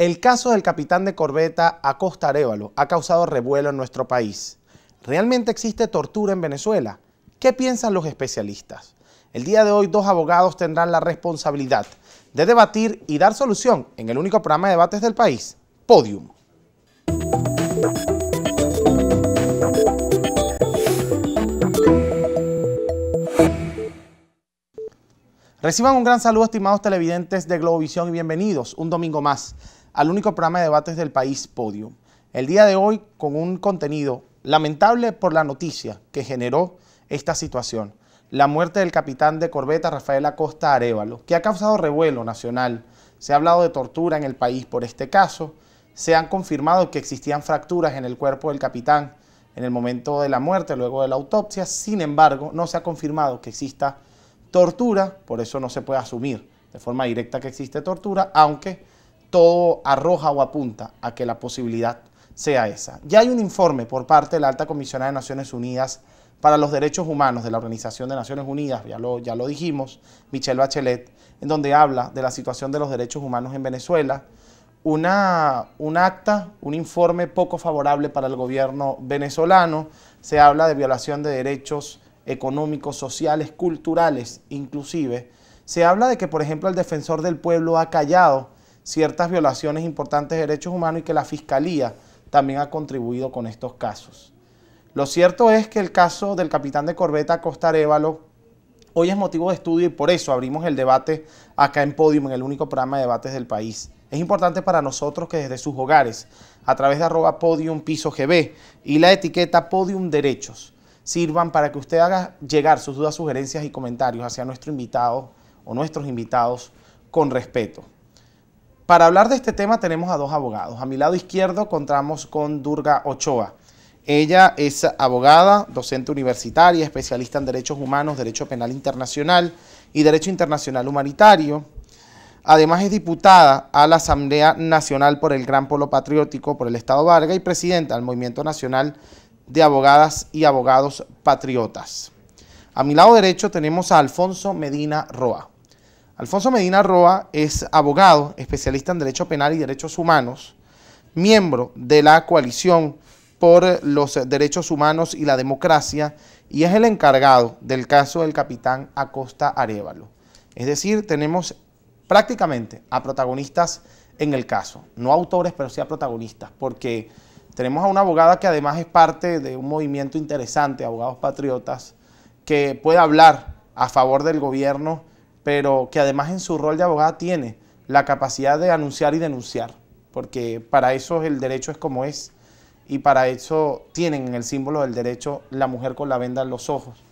El caso del capitán de corbeta Acosta Arevalo ha causado revuelo en nuestro país. ¿Realmente existe tortura en Venezuela? ¿Qué piensan los especialistas? El día de hoy dos abogados tendrán la responsabilidad de debatir y dar solución en el único programa de debates del país, Podium. Reciban un gran saludo, estimados televidentes de Globovisión, y bienvenidos un domingo más al único programa de debates del país, Podium. El día de hoy con un contenido lamentable por la noticia que generó esta situación, la muerte del capitán de corbeta Rafael Acosta Arevalo, que ha causado revuelo nacional. Se ha hablado de tortura en el país por este caso, se han confirmado que existían fracturas en el cuerpo del capitán en el momento de la muerte, luego de la autopsia, sin embargo, no se ha confirmado que exista tortura, por eso no se puede asumir de forma directa que existe tortura, aunque todo arroja o apunta a que la posibilidad sea esa. Ya hay un informe por parte de la Alta Comisionada de Naciones Unidas para los Derechos Humanos de la Organización de Naciones Unidas, ya lo, ya lo dijimos, Michelle Bachelet, en donde habla de la situación de los derechos humanos en Venezuela, una, un acta, un informe poco favorable para el gobierno venezolano, se habla de violación de derechos económicos, sociales, culturales, inclusive, se habla de que, por ejemplo, el defensor del pueblo ha callado ciertas violaciones importantes de derechos humanos y que la Fiscalía también ha contribuido con estos casos. Lo cierto es que el caso del capitán de corbeta Costa Arevalo hoy es motivo de estudio y por eso abrimos el debate acá en Podium, en el único programa de debates del país. Es importante para nosotros que desde sus hogares, a través de arroba podium piso gb y la etiqueta podium derechos, sirvan para que usted haga llegar sus dudas, sugerencias y comentarios hacia nuestro invitado o nuestros invitados con respeto. Para hablar de este tema tenemos a dos abogados. A mi lado izquierdo contamos con Durga Ochoa. Ella es abogada, docente universitaria, especialista en derechos humanos, derecho penal internacional y derecho internacional humanitario. Además es diputada a la Asamblea Nacional por el Gran Polo Patriótico por el Estado Varga y presidenta del Movimiento Nacional de Abogadas y Abogados Patriotas. A mi lado derecho tenemos a Alfonso Medina Roa. Alfonso Medina Roa es abogado, especialista en Derecho Penal y Derechos Humanos, miembro de la coalición por los derechos humanos y la democracia y es el encargado del caso del capitán Acosta Arevalo. Es decir, tenemos prácticamente a protagonistas en el caso, no autores, pero sí a protagonistas, porque tenemos a una abogada que además es parte de un movimiento interesante, abogados patriotas, que puede hablar a favor del gobierno pero que además en su rol de abogada tiene la capacidad de anunciar y denunciar, porque para eso el derecho es como es, y para eso tienen en el símbolo del derecho la mujer con la venda en los ojos,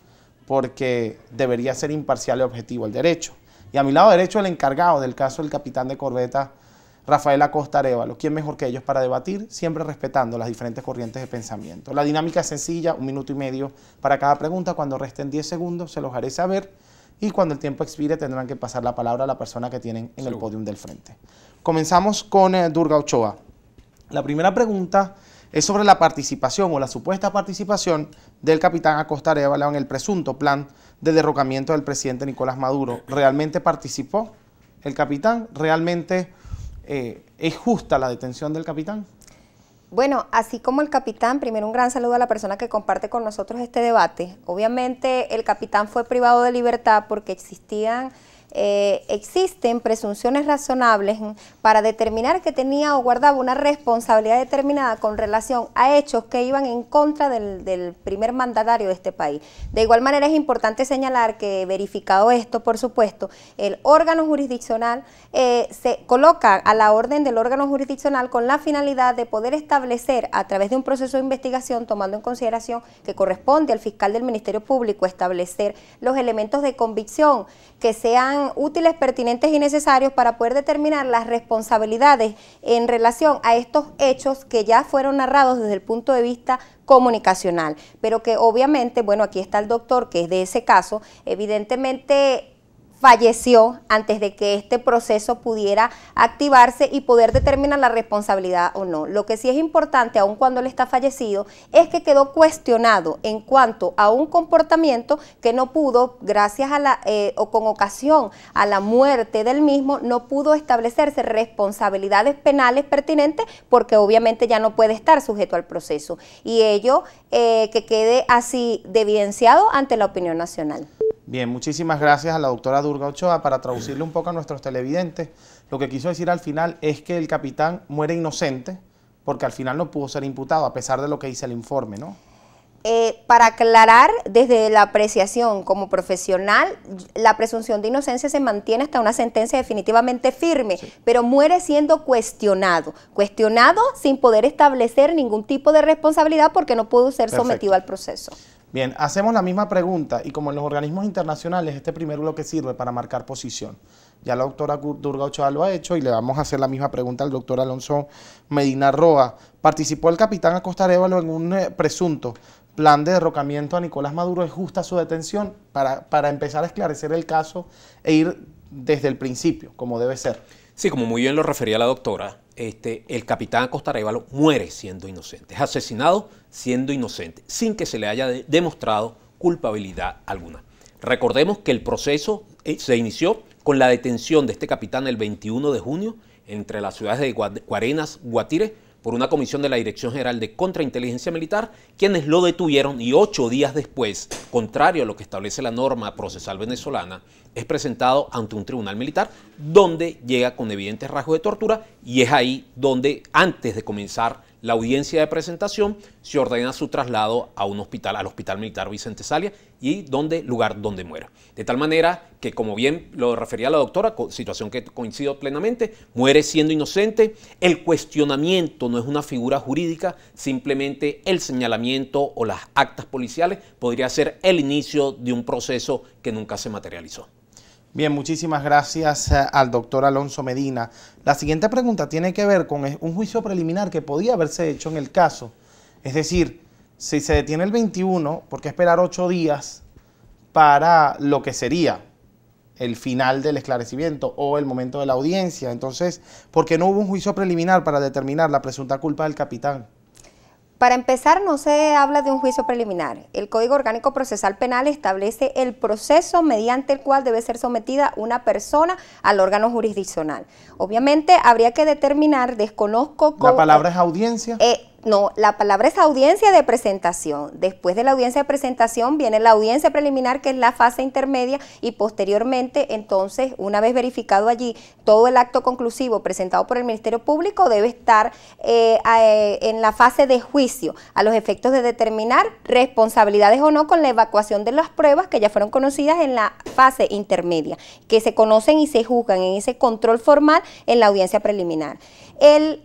porque debería ser imparcial y objetivo el derecho. Y a mi lado derecho el encargado del caso el capitán de corbeta Rafael Acosta Arevalo, ¿quién mejor que ellos para debatir? Siempre respetando las diferentes corrientes de pensamiento. La dinámica es sencilla, un minuto y medio para cada pregunta. Cuando resten 10 segundos, se los haré saber y cuando el tiempo expire tendrán que pasar la palabra a la persona que tienen en el podio del frente. Comenzamos con eh, Durga Ochoa. La primera pregunta es sobre la participación o la supuesta participación del capitán Acosta Arevalo en el presunto plan de derrocamiento del presidente Nicolás Maduro. ¿Realmente participó el capitán? ¿Realmente eh, es justa la detención del capitán? Bueno, así como el capitán, primero un gran saludo a la persona que comparte con nosotros este debate. Obviamente el capitán fue privado de libertad porque existían eh, existen presunciones razonables para determinar que tenía o guardaba una responsabilidad determinada con relación a hechos que iban en contra del, primer mandatario de este país. De igual manera es importante señalar que verificado esto, por supuesto, el órgano jurisdiccional eh, se coloca a la orden del órgano jurisdiccional con la finalidad de poder establecer a través de un proceso de investigación, tomando en consideración que corresponde al fiscal del Ministerio Público establecer los elementos de convicción que sean útiles, pertinentes y necesarios para poder determinar las responsabilidades en relación a estos hechos que ya fueron narrados desde el punto de vista comunicacional, pero que obviamente, bueno, aquí está el doctor que es de ese caso, evidentemente falleció antes de que este proceso pudiera activarse y poder determinar la responsabilidad o no. Lo que sí es importante, aun cuando él está fallecido, es que quedó cuestionado en cuanto a un comportamiento que no pudo, gracias a la, eh, o con ocasión a la muerte del mismo, no pudo establecerse responsabilidades penales pertinentes porque obviamente ya no puede estar sujeto al proceso. Y ello eh, que quede así evidenciado ante la opinión nacional. Bien, muchísimas gracias a la doctora Durga Ochoa. Para traducirle un poco a nuestros televidentes, lo que quiso decir al final es que el capitán muere inocente porque al final no pudo ser imputado a pesar de lo que dice el informe, ¿no? Eh, para aclarar, desde la apreciación como profesional, la presunción de inocencia se mantiene hasta una sentencia definitivamente firme, pero muere siendo cuestionado, cuestionado sin poder establecer ningún tipo de responsabilidad porque no pudo ser sometido al proceso. Bien, hacemos la misma pregunta y como en los organismos internacionales, este primero lo que sirve para marcar posición. Ya la doctora Durga Ochoa lo ha hecho y le vamos a hacer la misma pregunta al doctor Alonso Medina Roa. Participó el capitán Acosta en un eh, presunto plan de derrocamiento a Nicolás Maduro. ¿Es justa su detención para, para empezar a esclarecer el caso e ir desde el principio, como debe ser? Sí, como muy bien lo refería la doctora, este, el capitán Costa muere siendo inocente, es asesinado siendo inocente, sin que se le haya demostrado culpabilidad alguna. Recordemos que el proceso eh, se inició con la detención de este capitán el 21 de junio entre las ciudades de Guarenas, Guatire, por una comisión de la Dirección General de Contrainteligencia Militar, quienes lo detuvieron y ocho días después, contrario a lo que establece la norma procesal venezolana, es presentado ante un tribunal militar donde llega con evidentes rasgos de tortura y es ahí donde antes de comenzar la audiencia de presentación se ordena su traslado a un hospital, al Hospital Militar Vicente Salia y donde lugar donde muera. De tal manera que como bien lo refería la doctora, situación que coincido plenamente, muere siendo inocente. El cuestionamiento no es una figura jurídica, simplemente el señalamiento o las actas policiales podría ser el inicio de un proceso que nunca se materializó. Bien, muchísimas gracias eh, al doctor Alonso Medina. La siguiente pregunta tiene que ver con un juicio preliminar que podía haberse hecho en el caso. Es decir, si se detiene el 21, ¿por qué esperar ocho días para lo que sería el final del esclarecimiento o el momento de la audiencia. Entonces, ¿por qué no hubo un juicio preliminar para determinar la presunta culpa del capitán? Para empezar, no se habla de un juicio preliminar. El Código Orgánico Procesal Penal establece el proceso mediante el cual debe ser sometida una persona al órgano jurisdiccional. Obviamente, habría que determinar, desconozco... ¿La palabra eh, es audiencia? Eh, no, la palabra es audiencia de presentación. Después de la audiencia de presentación viene la audiencia preliminar, que es la fase intermedia, y posteriormente, entonces, una vez verificado allí todo el acto conclusivo presentado por el Ministerio Público, debe estar eh, eh, en la fase de juicio, a los efectos de determinar responsabilidades o no con la evacuación de las pruebas que ya fueron conocidas en la fase intermedia, que se conocen y se juzgan en ese control formal en la audiencia preliminar. El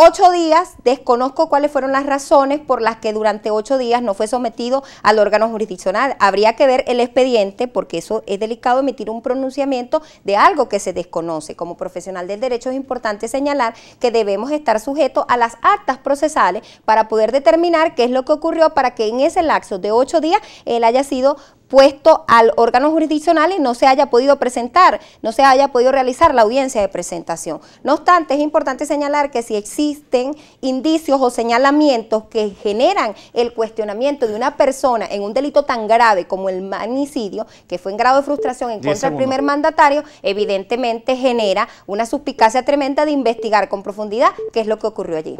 ocho días, desconozco cuáles fueron las razones por las que durante ocho días no fue sometido al órgano jurisdiccional. Habría que ver el expediente, porque eso es delicado emitir un pronunciamiento de algo que se desconoce. Como profesional del derecho es importante señalar que debemos estar sujetos a las actas procesales para poder determinar qué es lo que ocurrió para que en ese lapso de ocho días él haya sido puesto al órgano jurisdiccional y no se haya podido presentar, no se haya podido realizar la audiencia de presentación. No obstante, es importante señalar que si existen indicios o señalamientos que generan el cuestionamiento de una persona en un delito tan grave como el magnicidio, que fue en grado de frustración en contra del primer mandatario, evidentemente genera una suspicacia tremenda de investigar con profundidad qué es lo que ocurrió allí.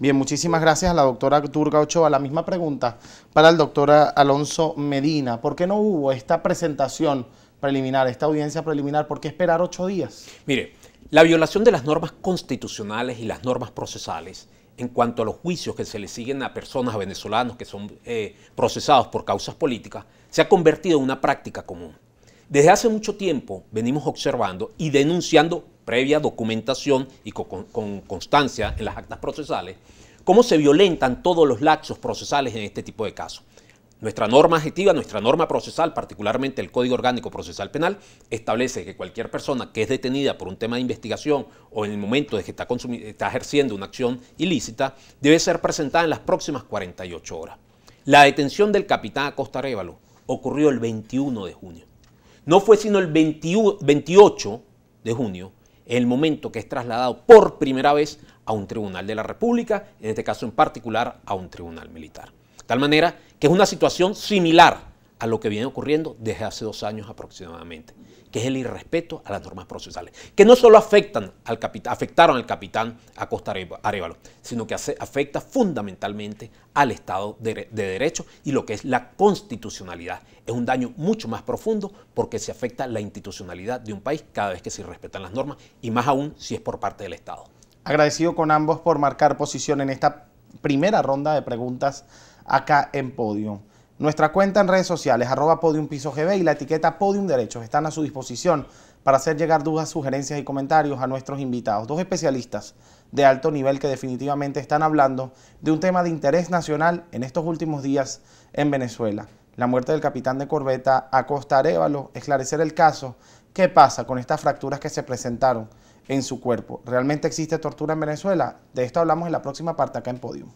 Bien, muchísimas gracias a la doctora Turga Ochoa. La misma pregunta para el doctor Alonso Medina. ¿Por qué no hubo esta presentación preliminar, esta audiencia preliminar? ¿Por qué esperar ocho días? Mire, la violación de las normas constitucionales y las normas procesales en cuanto a los juicios que se le siguen a personas a venezolanos que son eh, procesados por causas políticas, se ha convertido en una práctica común. Desde hace mucho tiempo venimos observando y denunciando previa documentación y con, constancia en las actas procesales, cómo se violentan todos los laxos procesales en este tipo de casos. Nuestra norma adjetiva, nuestra norma procesal, particularmente el Código Orgánico Procesal Penal, establece que cualquier persona que es detenida por un tema de investigación o en el momento de que está, está, ejerciendo una acción ilícita, debe ser presentada en las próximas 48 horas. La detención del capitán Acosta Révalo ocurrió el 21 de junio. No fue sino el 28 de junio el momento que es trasladado por primera vez a un tribunal de la República, en este caso en particular a un tribunal militar. De tal manera que es una situación similar a lo que viene ocurriendo desde hace dos años aproximadamente, que es el irrespeto a las normas procesales, que no solo afectan al capitán, afectaron al capitán Acosta Arevalo, sino que afecta fundamentalmente al Estado de, de, Derecho y lo que es la constitucionalidad. Es un daño mucho más profundo porque se afecta la institucionalidad de un país cada vez que se irrespetan las normas y más aún si es por parte del Estado. Agradecido con ambos por marcar posición en esta primera ronda de preguntas acá en Podio. Nuestra cuenta en redes sociales, arroba podium piso gb y la etiqueta podium derechos están a su disposición para hacer llegar dudas, sugerencias y comentarios a nuestros invitados, dos especialistas de alto nivel que definitivamente están hablando de un tema de interés nacional en estos últimos días en Venezuela. La muerte del capitán de corbeta Acosta Arevalo, esclarecer el caso, qué pasa con estas fracturas que se presentaron en su cuerpo. ¿Realmente existe tortura en Venezuela? De esto hablamos en la próxima parte acá en Podium.